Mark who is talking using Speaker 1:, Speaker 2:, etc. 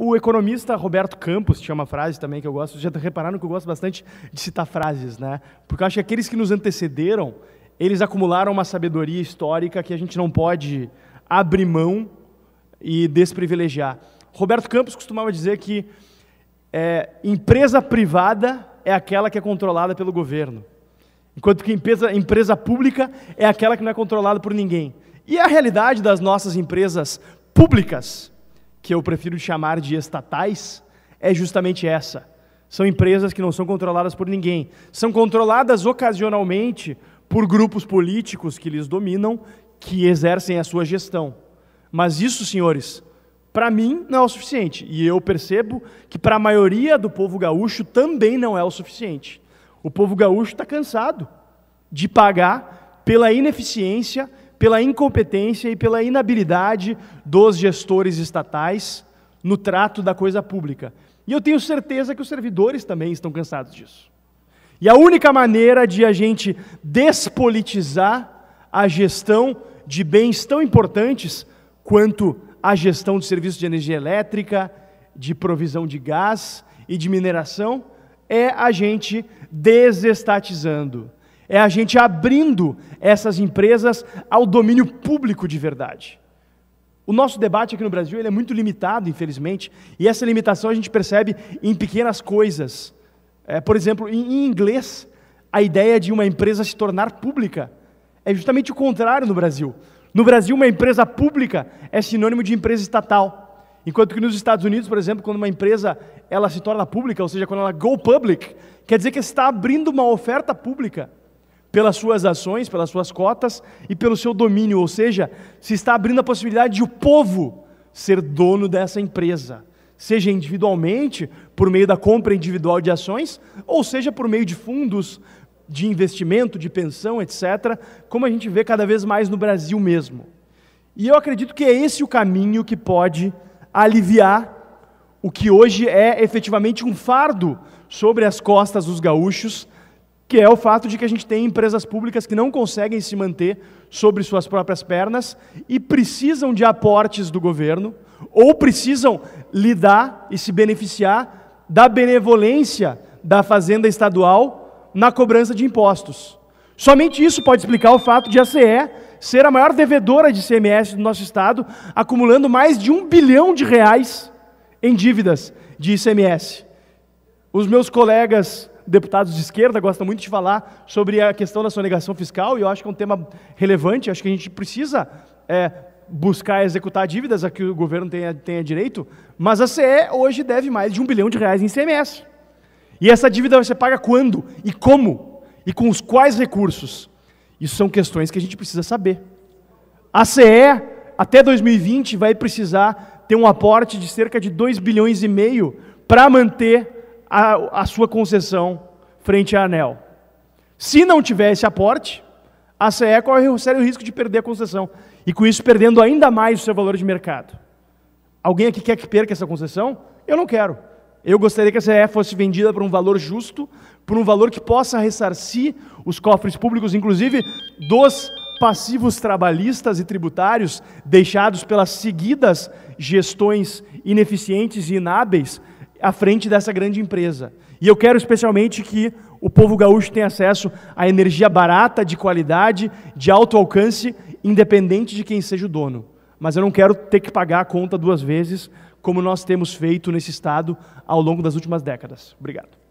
Speaker 1: O economista Roberto Campos tinha uma frase também que eu gosto, já repararam que eu gosto bastante de citar frases, né? Porque eu acho que aqueles que nos antecederam, eles acumularam uma sabedoria histórica que a gente não pode abrir mão e desprivilegiar. Roberto Campos costumava dizer que é, empresa privada é aquela que é controlada pelo governo, enquanto que empresa, empresa pública é aquela que não é controlada por ninguém. E é a realidade das nossas empresas públicas que eu prefiro chamar de estatais, é justamente essa. São empresas que não são controladas por ninguém, são controladas ocasionalmente por grupos políticos que lhes dominam, que exercem a sua gestão. Mas isso, senhores, para mim não é o suficiente. E eu percebo que para a maioria do povo gaúcho também não é o suficiente. O povo gaúcho está cansado de pagar pela ineficiência pela incompetência e pela inabilidade dos gestores estatais no trato da coisa pública. E eu tenho certeza que os servidores também estão cansados disso. E a única maneira de a gente despolitizar a gestão de bens tão importantes quanto a gestão de serviços de energia elétrica, de provisão de gás e de mineração é a gente desestatizando é a gente abrindo essas empresas ao domínio público de verdade. O nosso debate aqui no Brasil ele é muito limitado, infelizmente, e essa limitação a gente percebe em pequenas coisas. É, por exemplo, em inglês, a ideia de uma empresa se tornar pública é justamente o contrário no Brasil. No Brasil, uma empresa pública é sinônimo de empresa estatal. Enquanto que nos Estados Unidos, por exemplo, quando uma empresa ela se torna pública, ou seja, quando ela go public, quer dizer que está abrindo uma oferta pública pelas suas ações, pelas suas cotas e pelo seu domínio, ou seja, se está abrindo a possibilidade de o povo ser dono dessa empresa, seja individualmente, por meio da compra individual de ações, ou seja, por meio de fundos de investimento, de pensão, etc., como a gente vê cada vez mais no Brasil mesmo. E eu acredito que é esse o caminho que pode aliviar o que hoje é efetivamente um fardo sobre as costas dos gaúchos que é o fato de que a gente tem empresas públicas que não conseguem se manter sobre suas próprias pernas e precisam de aportes do governo ou precisam lidar e se beneficiar da benevolência da Fazenda Estadual na cobrança de impostos. Somente isso pode explicar o fato de a CE ser a maior devedora de CMS do nosso estado, acumulando mais de um bilhão de reais em dívidas de ICMS. Os meus colegas deputados de esquerda gostam muito de falar sobre a questão da sonegação fiscal, e eu acho que é um tema relevante, acho que a gente precisa é, buscar executar dívidas a que o governo tenha, tenha direito, mas a CE hoje deve mais de um bilhão de reais em CMS. E essa dívida vai ser paga quando? E como? E com os quais recursos? Isso são questões que a gente precisa saber. A CE, até 2020, vai precisar ter um aporte de cerca de 2 bilhões e meio para manter a, a sua concessão frente à ANEL. Se não tivesse aporte, a CE corre o sério risco de perder a concessão e com isso perdendo ainda mais o seu valor de mercado. Alguém aqui quer que perca essa concessão? Eu não quero. Eu gostaria que a CE fosse vendida por um valor justo, por um valor que possa ressarcir os cofres públicos, inclusive dos passivos trabalhistas e tributários deixados pelas seguidas gestões ineficientes e inábeis à frente dessa grande empresa. E eu quero especialmente que o povo gaúcho tenha acesso a energia barata, de qualidade, de alto alcance, independente de quem seja o dono. Mas eu não quero ter que pagar a conta duas vezes, como nós temos feito nesse estado ao longo das últimas décadas. Obrigado.